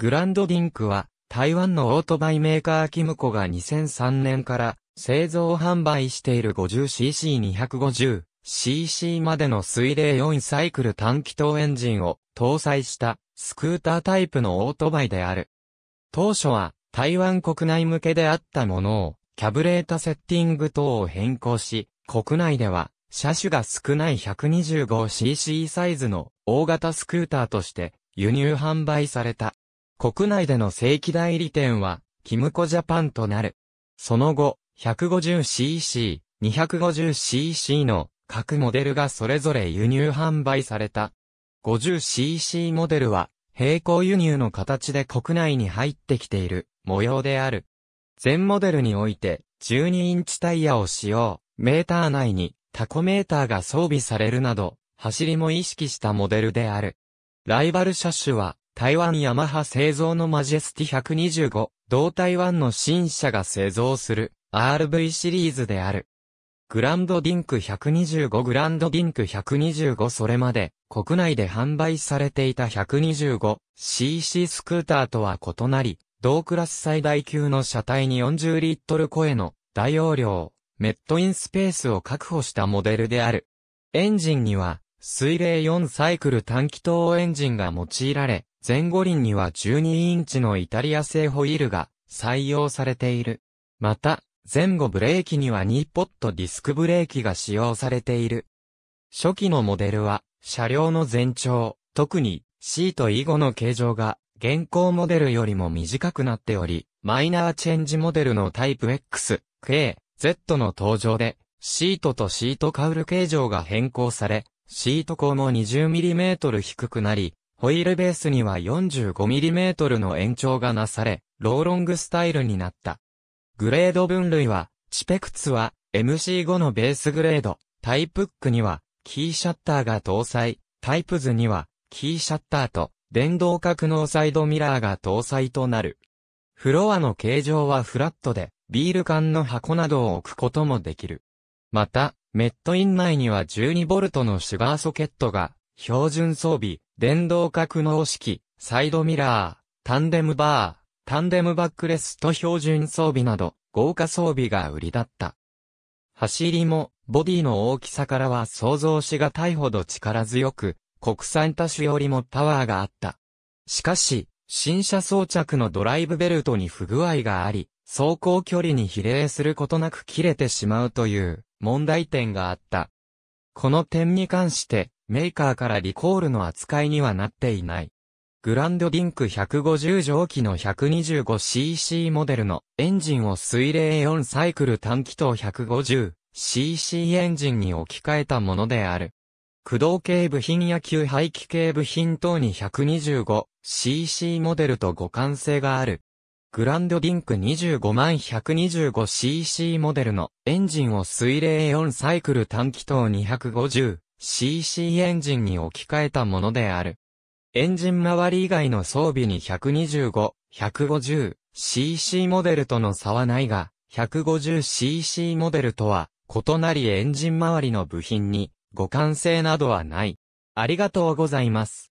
グランドディンクは、台湾のオートバイメーカーキムコが2003年から製造販売している 50cc250、cc までの水冷4サイクル短気筒エンジンを搭載したスクータータイプのオートバイである。当初は台湾国内向けであったものをキャブレータセッティング等を変更し、国内では車種が少ない 125cc サイズの大型スクーターとして輸入販売された。国内での正規代理店は、キムコジャパンとなる。その後、150cc、250cc の各モデルがそれぞれ輸入販売された。50cc モデルは、並行輸入の形で国内に入ってきている模様である。全モデルにおいて、12インチタイヤを使用、メーター内にタコメーターが装備されるなど、走りも意識したモデルである。ライバル車種は、台湾ヤマハ製造のマジェスティ125、同台湾の新車が製造する RV シリーズである。グランドディンク125グランドディンク125それまで国内で販売されていた 125cc スクーターとは異なり、同クラス最大級の車体に40リットル超えの大容量、メットインスペースを確保したモデルである。エンジンには水冷4サイクル短気筒エンジンが用いられ、前後輪には12インチのイタリア製ホイールが採用されている。また、前後ブレーキには2ポットディスクブレーキが使用されている。初期のモデルは、車両の全長、特にシート以後の形状が現行モデルよりも短くなっており、マイナーチェンジモデルのタイプ X、K、Z の登場で、シートとシートカウル形状が変更され、シート高も 20mm 低くなり、ホイールベースには 45mm の延長がなされ、ローロングスタイルになった。グレード分類は、チペクツは MC5 のベースグレード、タイプックには、キーシャッターが搭載、タイプズには、キーシャッターと、電動格納サイドミラーが搭載となる。フロアの形状はフラットで、ビール缶の箱などを置くこともできる。また、メットイン内には 12V のシュガーソケットが標準装備、電動格納式、サイドミラー、タンデムバー、タンデムバックレスと標準装備など、豪華装備が売りだった。走りも、ボディの大きさからは想像しがたいほど力強く、国産多種よりもパワーがあった。しかし、新車装着のドライブベルトに不具合があり、走行距離に比例することなく切れてしまうという問題点があった。この点に関して、メーカーからリコールの扱いにはなっていない。グランドディンク150蒸気の 125cc モデルのエンジンを水冷4サイクル短気筒 150cc エンジンに置き換えたものである。駆動系部品や旧排気系部品等に 125cc モデルと互換性がある。グランドディンク25万 125cc モデルのエンジンを水冷4サイクル短気筒250 CC エンジンに置き換えたものである。エンジン周り以外の装備に125、150cc モデルとの差はないが、150cc モデルとは異なりエンジン周りの部品に互換性などはない。ありがとうございます。